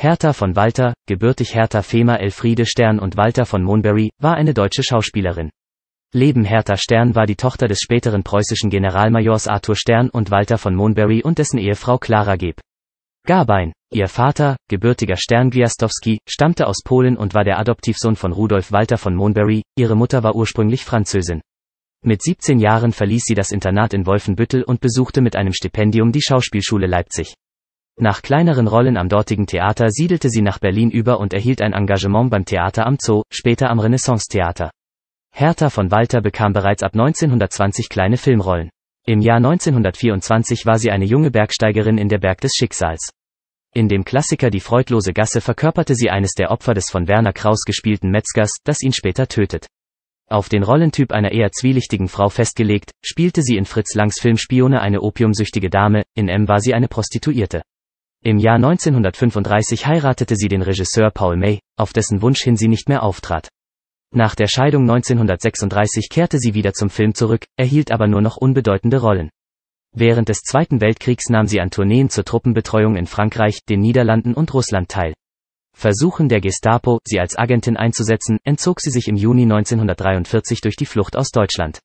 Hertha von Walter, gebürtig Hertha Fema Elfriede Stern und Walter von Monberry, war eine deutsche Schauspielerin. Leben Hertha Stern war die Tochter des späteren preußischen Generalmajors Arthur Stern und Walter von Monberry und dessen Ehefrau Clara Geb. Garbein, ihr Vater, gebürtiger Stern Gwiazdowski, stammte aus Polen und war der Adoptivsohn von Rudolf Walter von Monberry, ihre Mutter war ursprünglich Französin. Mit 17 Jahren verließ sie das Internat in Wolfenbüttel und besuchte mit einem Stipendium die Schauspielschule Leipzig. Nach kleineren Rollen am dortigen Theater siedelte sie nach Berlin über und erhielt ein Engagement beim Theater am Zoo, später am Renaissance-Theater. Hertha von Walter bekam bereits ab 1920 kleine Filmrollen. Im Jahr 1924 war sie eine junge Bergsteigerin in der Berg des Schicksals. In dem Klassiker Die freudlose Gasse verkörperte sie eines der Opfer des von Werner Kraus gespielten Metzgers, das ihn später tötet. Auf den Rollentyp einer eher zwielichtigen Frau festgelegt, spielte sie in Fritz Langs Film Spione eine opiumsüchtige Dame, in M war sie eine Prostituierte. Im Jahr 1935 heiratete sie den Regisseur Paul May, auf dessen Wunsch hin sie nicht mehr auftrat. Nach der Scheidung 1936 kehrte sie wieder zum Film zurück, erhielt aber nur noch unbedeutende Rollen. Während des Zweiten Weltkriegs nahm sie an Tourneen zur Truppenbetreuung in Frankreich, den Niederlanden und Russland teil. Versuchen der Gestapo, sie als Agentin einzusetzen, entzog sie sich im Juni 1943 durch die Flucht aus Deutschland.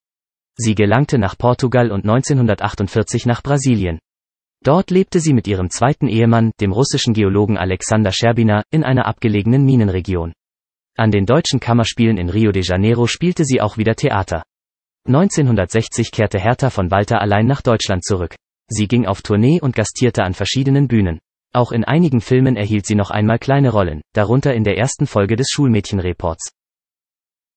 Sie gelangte nach Portugal und 1948 nach Brasilien. Dort lebte sie mit ihrem zweiten Ehemann, dem russischen Geologen Alexander Scherbina, in einer abgelegenen Minenregion. An den deutschen Kammerspielen in Rio de Janeiro spielte sie auch wieder Theater. 1960 kehrte Hertha von Walter allein nach Deutschland zurück. Sie ging auf Tournee und gastierte an verschiedenen Bühnen. Auch in einigen Filmen erhielt sie noch einmal kleine Rollen, darunter in der ersten Folge des Schulmädchenreports.